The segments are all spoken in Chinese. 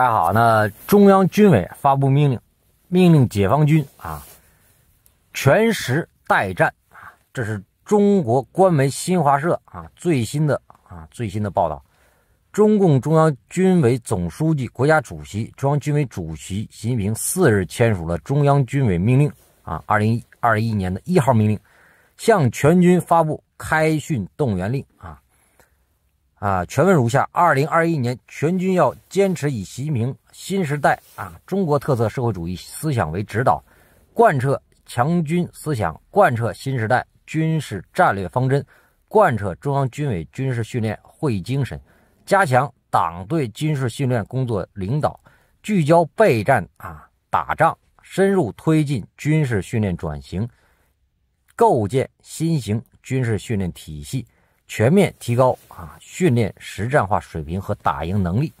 大家好，那中央军委发布命令，命令解放军啊，全时待战啊，这是中国官媒新华社啊最新的啊最新的报道。中共中央军委总书记、国家主席、中央军委主席习近平四日签署了中央军委命令啊，二零二一年的一号命令，向全军发布开训动员令啊。啊，全文如下：二零二一年全军要坚持以习近平新时代啊中国特色社会主义思想为指导，贯彻强军思想，贯彻新时代军事战略方针，贯彻中央军委军事训练会议精神，加强党对军事训练工作领导，聚焦备战啊打仗，深入推进军事训练转型，构建新型军事训练体系。全面提高啊训练实战化水平和打赢能力，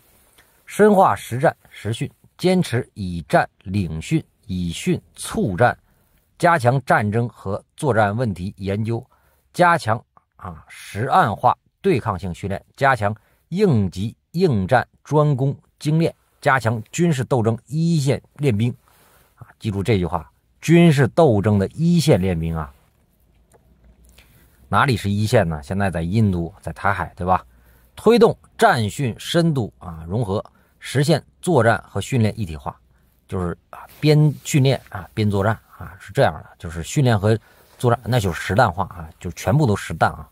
深化实战实训，坚持以战领训，以训促战，加强战争和作战问题研究，加强啊实案化对抗性训练，加强应急应战专攻精练，加强军事斗争一线练兵。啊，记住这句话，军事斗争的一线练兵啊。哪里是一线呢？现在在印度，在台海，对吧？推动战训深度啊融合，实现作战和训练一体化，就是啊边训练啊边作战啊是这样的，就是训练和作战那就是实弹化啊，就全部都实弹啊，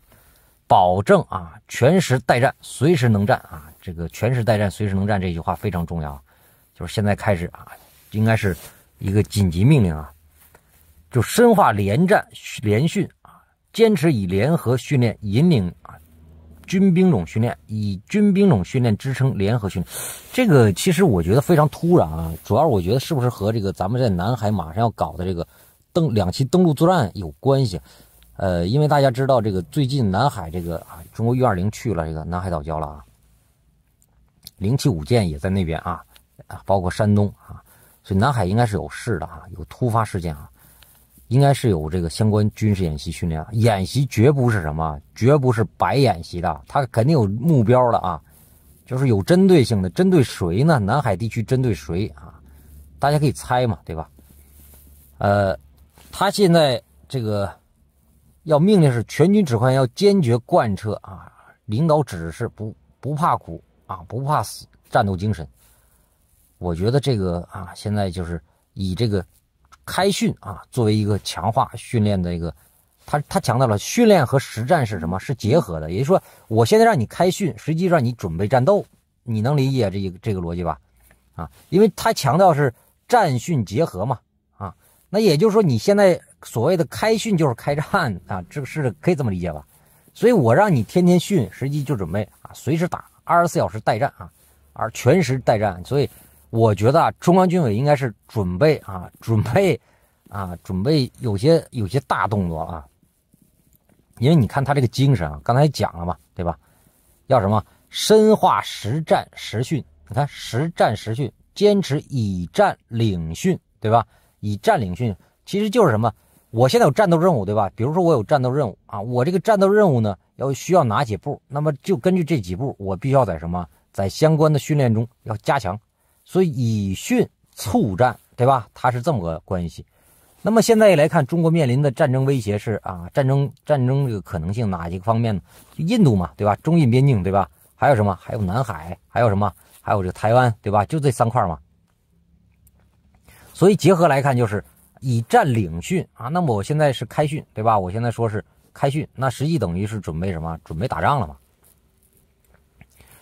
保证啊全时待战，随时能战啊。这个全时待战，随时能战这句话非常重要就是现在开始啊，应该是一个紧急命令啊，就深化联战联训。坚持以联合训练引领军兵种训练，以军兵种训练支撑联合训练。这个其实我觉得非常突然啊，主要我觉得是不是和这个咱们在南海马上要搞的这个登两栖登陆作战有关系？呃，因为大家知道这个最近南海这个啊，中国运二零去了这个南海岛礁了啊，零七五舰也在那边啊，啊，包括山东啊，所以南海应该是有事的啊，有突发事件啊。应该是有这个相关军事演习训练，演习绝不是什么，绝不是白演习的，他肯定有目标的啊，就是有针对性的，针对谁呢？南海地区，针对谁啊？大家可以猜嘛，对吧？呃，他现在这个要命令是全军指挥要坚决贯彻啊，领导指示不不怕苦啊，不怕死，战斗精神。我觉得这个啊，现在就是以这个。开训啊，作为一个强化训练的一个，他他强调了训练和实战是什么是结合的，也就是说，我现在让你开训，实际上你准备战斗，你能理解这一个这个逻辑吧？啊，因为他强调是战训结合嘛，啊，那也就是说你现在所谓的开训就是开战啊，这个是可以这么理解吧？所以我让你天天训，实际就准备啊，随时打，二十四小时待战啊，而全时待战，所以。我觉得中央军委应该是准备啊，准备啊，准备有些有些大动作啊。因为你看他这个精神啊，刚才讲了嘛，对吧？要什么深化实战实训？你看实战实训，坚持以战领训，对吧？以战领训其实就是什么？我现在有战斗任务，对吧？比如说我有战斗任务啊，我这个战斗任务呢要需要哪几步？那么就根据这几步，我必须要在什么在相关的训练中要加强。所以以训促战，对吧？它是这么个关系。那么现在来看，中国面临的战争威胁是啊，战争战争这个可能性哪几个方面呢？印度嘛，对吧？中印边境，对吧？还有什么？还有南海，还有什么？还有这台湾，对吧？就这三块嘛。所以结合来看，就是以战领训啊。那么我现在是开训，对吧？我现在说是开训，那实际等于是准备什么？准备打仗了嘛？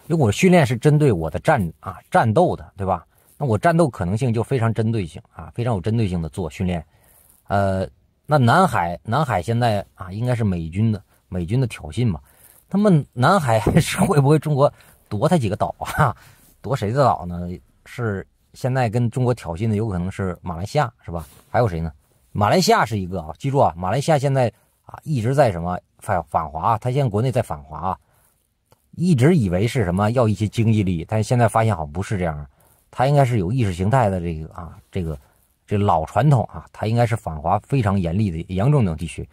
因为我训练是针对我的战啊战斗的，对吧？那我战斗可能性就非常针对性啊，非常有针对性的做训练。呃，那南海，南海现在啊，应该是美军的美军的挑衅吧？他们南海 是会不会中国夺他几个岛啊？夺谁的岛呢？是现在跟中国挑衅的，有可能是马来西亚，是吧？还有谁呢？马来西亚是一个啊，记住啊，马来西亚现在啊一直在什么反反华，他现在国内在反华。一直以为是什么要一些经济利益，但是现在发现好像不是这样，它应该是有意识形态的这个啊，这个这老传统啊，它应该是反华非常严厉的，严重等地区，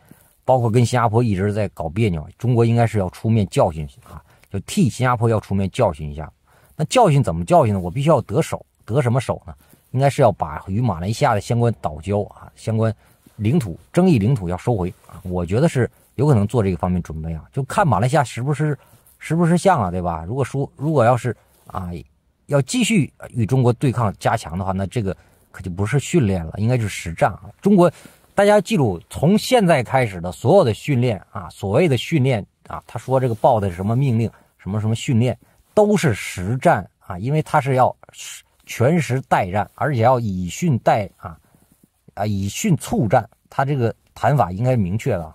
包括跟新加坡一直在搞别扭，中国应该是要出面教训啊，就替新加坡要出面教训一下。那教训怎么教训呢？我必须要得手，得什么手呢？应该是要把与马来西亚的相关岛礁啊、相关领土争议领土要收回。我觉得是有可能做这个方面准备啊，就看马来西亚是不是。是不是像啊，对吧？如果说如果要是啊，要继续与中国对抗加强的话，那这个可就不是训练了，应该就是实战。啊。中国，大家记住，从现在开始的所有的训练啊，所谓的训练啊，他说这个报的什么命令，什么什么训练，都是实战啊，因为他是要全时待战，而且要以训代啊啊，以训促战。他这个谈法应该明确了，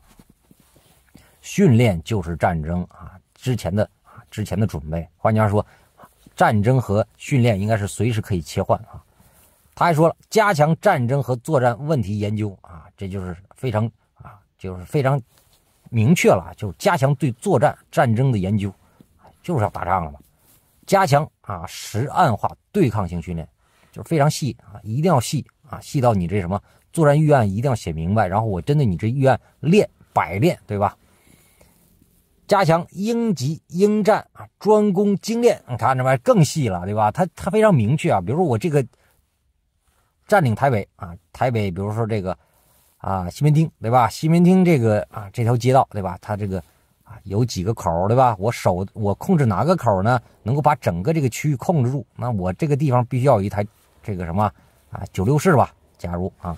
训练就是战争啊。之前的啊，之前的准备。换句话说，战争和训练应该是随时可以切换啊。他还说了，加强战争和作战问题研究啊，这就是非常啊，就是非常明确了，就是加强对作战战争的研究，就是要打仗了嘛。加强啊，实案化对抗性训练，就是非常细啊，一定要细啊，细到你这什么作战预案一定要写明白，然后我针对你这预案练百练，对吧？加强英急英战啊，专攻精练，你看这玩意儿更细了，对吧？它它非常明确啊。比如说我这个占领台北啊，台北比如说这个啊西门町，对吧？西门町这个啊这条街道，对吧？它这个啊有几个口，对吧？我手我控制哪个口呢？能够把整个这个区域控制住。那我这个地方必须要有一台这个什么啊九六式吧假如啊。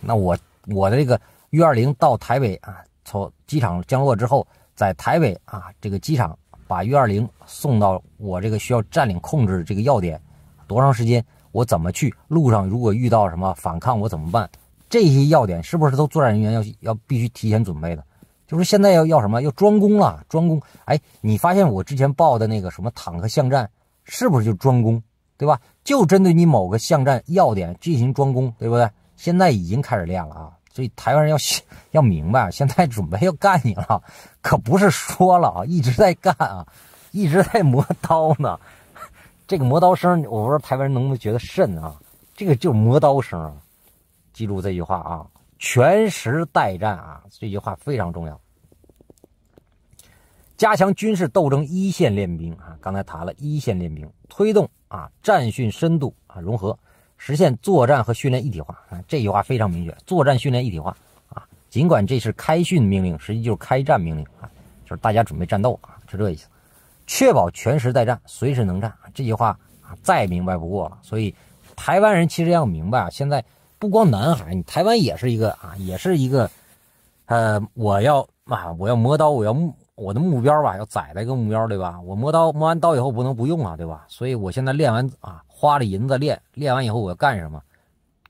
那我我的这个 u 二零到台北啊，从机场降落之后。在台北啊，这个机场把运2 0送到我这个需要占领控制这个要点，多长时间？我怎么去？路上如果遇到什么反抗，我怎么办？这些要点是不是都作战人员要要必须提前准备的？就是现在要要什么？要专攻了，专攻。哎，你发现我之前报的那个什么坦克巷战，是不是就专攻？对吧？就针对你某个巷战要点进行专攻，对不对？现在已经开始练了啊。所以台湾人要要明白，现在准备要干你了，可不是说了啊，一直在干啊，一直在磨刀呢。这个磨刀声，我不知道台湾人能不能觉得渗啊。这个就磨刀声啊，记住这句话啊，全时待战啊，这句话非常重要。加强军事斗争一线练兵啊，刚才谈了一线练兵，推动啊战训深度啊融合。实现作战和训练一体化啊，这句话非常明确，作战训练一体化啊。尽管这是开训命令，实际就是开战命令啊，就是大家准备战斗啊，是这意思。确保全时待战，随时能战，这句话啊，再明白不过了。所以，台湾人其实要明白啊，现在不光南海，你台湾也是一个啊，也是一个，呃，我要啊，我要磨刀，我要我的目标吧，要宰了一个目标对吧？我磨刀磨完刀以后不能不用啊，对吧？所以我现在练完啊。花了银子练，练完以后我要干什么？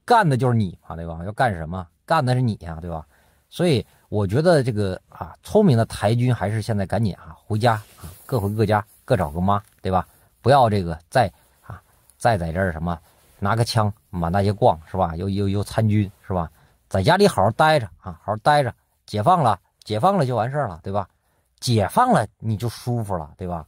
干的就是你嘛，对吧？要干什么？干的是你呀，对吧？所以我觉得这个啊，聪明的台军还是现在赶紧啊，回家啊，各回各家，各找个妈，对吧？不要这个再啊，再在这儿什么拿个枪满大街逛是吧？又又又参军是吧？在家里好好待着啊，好好待着，解放了，解放了就完事儿了，对吧？解放了你就舒服了，对吧？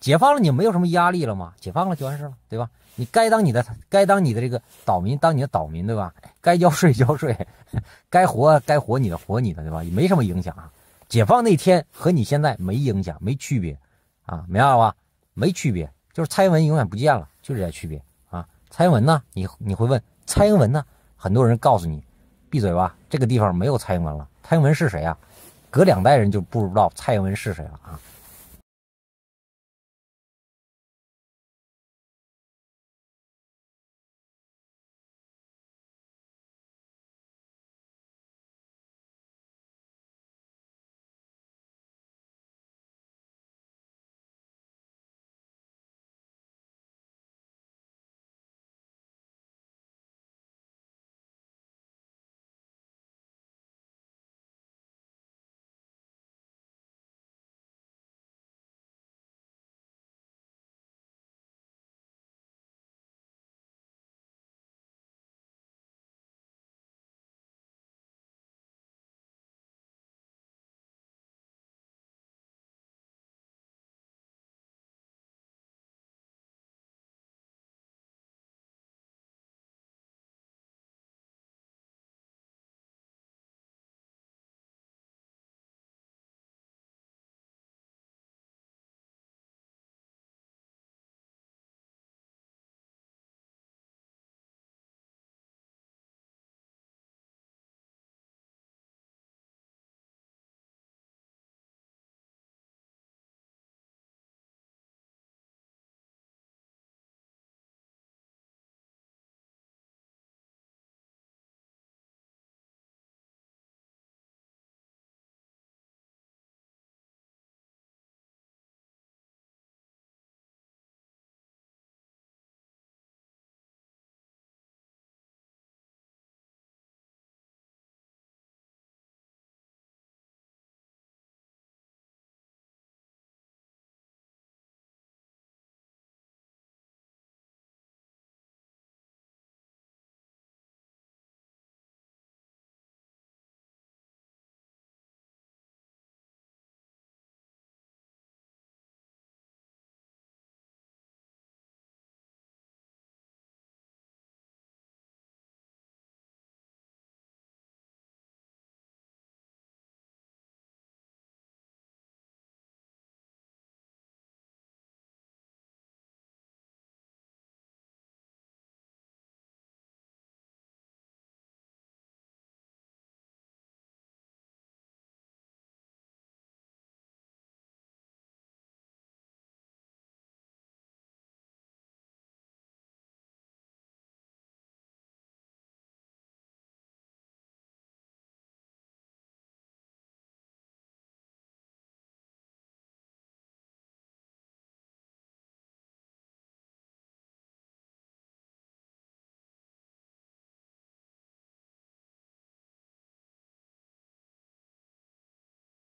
解放了你没有什么压力了吗？解放了就完事了，对吧？你该当你的，该当你的这个岛民，当你的岛民，对吧？该交税交税，该活该活你的活你的，对吧？也没什么影响啊。解放那天和你现在没影响，没区别啊，明白了吧？没区别，就是蔡英文永远不见了，就这点区别啊。蔡英文呢？你你会问蔡英文呢？很多人告诉你，闭嘴吧，这个地方没有蔡英文了。蔡英文是谁啊？隔两代人就不知道蔡英文是谁了啊。